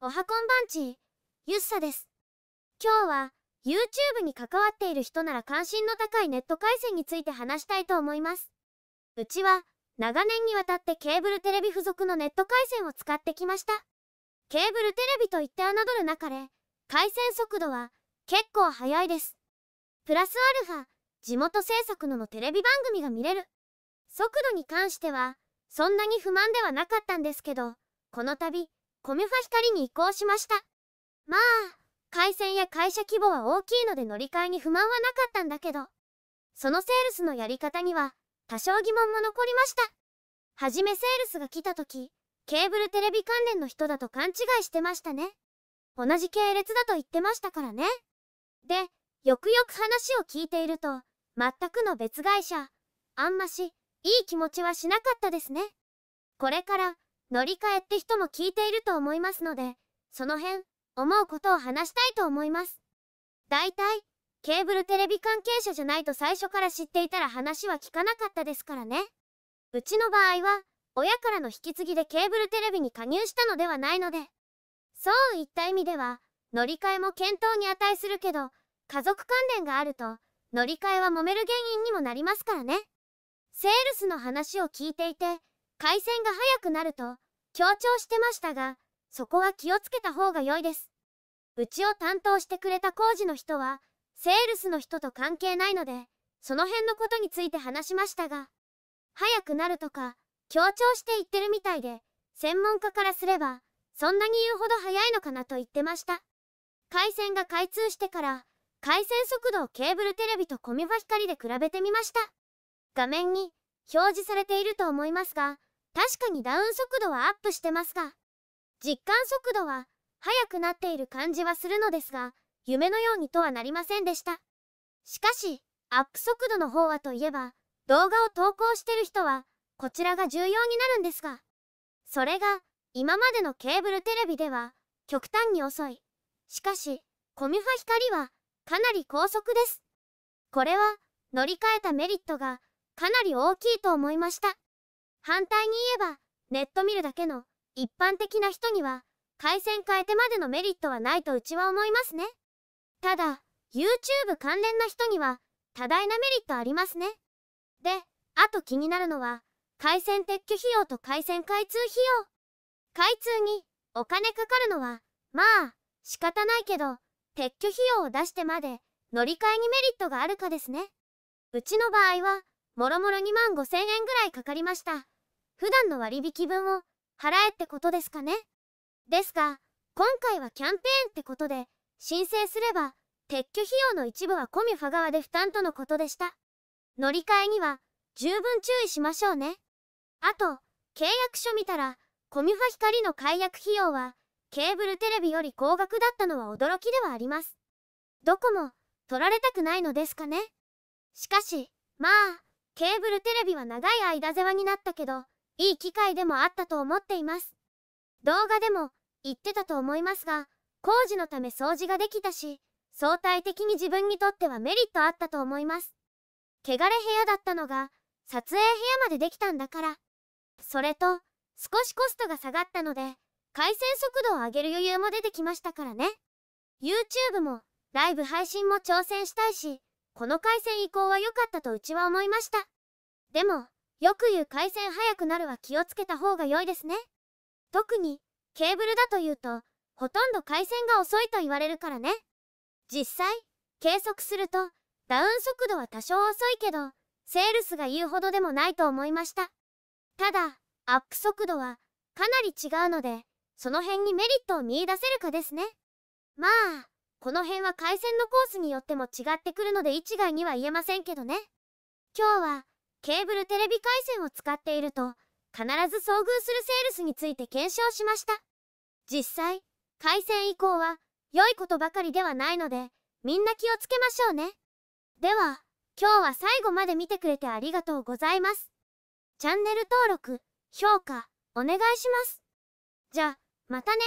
おはこんばんち、ゆっさです。今日は YouTube に関わっている人なら関心の高いネット回線について話したいと思います。うちは長年にわたってケーブルテレビ付属のネット回線を使ってきました。ケーブルテレビといって侮るなかれ、回線速度は結構速いです。プラスアルファ、地元制作ののテレビ番組が見れる。速度に関しては、そんなに不満ではなかったんですけど、この度、コミュファ光に移行しました。まあ、回線や会社規模は大きいので乗り換えに不満はなかったんだけど、そのセールスのやり方には多少疑問も残りました。はじめセールスが来た時、ケーブルテレビ関連の人だと勘違いしてましたね。同じ系列だと言ってましたからね。で、よくよく話を聞いていると、全くの別会社、あんまし、いい気持ちはしなかったですね。これから、乗り換えって人も聞いていると思いますので、その辺、思うことを話したいと思います。大体、ケーブルテレビ関係者じゃないと最初から知っていたら話は聞かなかったですからね。うちの場合は、親からの引き継ぎでケーブルテレビに加入したのではないので、そういった意味では、乗り換えも検討に値するけど、家族関連があると、乗り換えは揉める原因にもなりますからね。セールスの話を聞いていて、回線が速くなると強調してましたがそこは気をつけた方が良いですうちを担当してくれた工事の人はセールスの人と関係ないのでその辺のことについて話しましたが早くなるとか強調して言ってるみたいで専門家からすればそんなに言うほど速いのかなと言ってました回線が開通してから回線速度をケーブルテレビとコミファ光で比べてみました画面に表示されていると思いますが確かにダウン速度はアップしてますが実感速度は速くなっている感じはするのですが夢のようにとはなりませんでしたしかしアップ速度の方はといえば動画を投稿してる人はこちらが重要になるんですがそれが今までのケーブルテレビでは極端に遅いしかしコミュファ光はかなり高速ですこれは乗り換えたメリットがかなり大きいと思いました反対に言えばネット見るだけの一般的な人には回線変えてまでのメリットはないとうちは思いますねただ YouTube 関連な人には多大なメリットありますねであと気になるのは回線撤去費用と回線開通費用開通にお金かかるのはまあ仕方ないけど撤去費用を出してまで乗り換えにメリットがあるかですねうちの場合はもろもろ2万5000円ぐらいかかりました普段の割引分を払えってことですかねですが今回はキャンペーンってことで申請すれば撤去費用の一部はコミュファ側で負担とのことでした乗り換えには十分注意しましょうねあと契約書見たらコミュファ光の解約費用はケーブルテレビより高額だったのは驚きではありますどこも取られたくないのですかねしかしまあケーブルテレビは長い間世話になったけどいい機会でもあったと思っています。動画でも言ってたと思いますが、工事のため掃除ができたし、相対的に自分にとってはメリットあったと思います。汚れ部屋だったのが、撮影部屋までできたんだから。それと、少しコストが下がったので、回線速度を上げる余裕も出てきましたからね。YouTube も、ライブ配信も挑戦したいし、この回線移行は良かったとうちは思いました。でも、よく言う回線速くなるは気をつけた方が良いですね。特にケーブルだというとほとんど回線が遅いと言われるからね。実際計測するとダウン速度は多少遅いけどセールスが言うほどでもないと思いました。ただアップ速度はかなり違うのでその辺にメリットを見いだせるかですね。まあこの辺は回線のコースによっても違ってくるので一概には言えませんけどね。今日はケーブルテレビ回線を使っていると必ず遭遇するセールスについて検証しました実際回線以降は良いことばかりではないのでみんな気をつけましょうねでは今日は最後まで見てくれてありがとうございますチャンネル登録評価お願いしますじゃまたね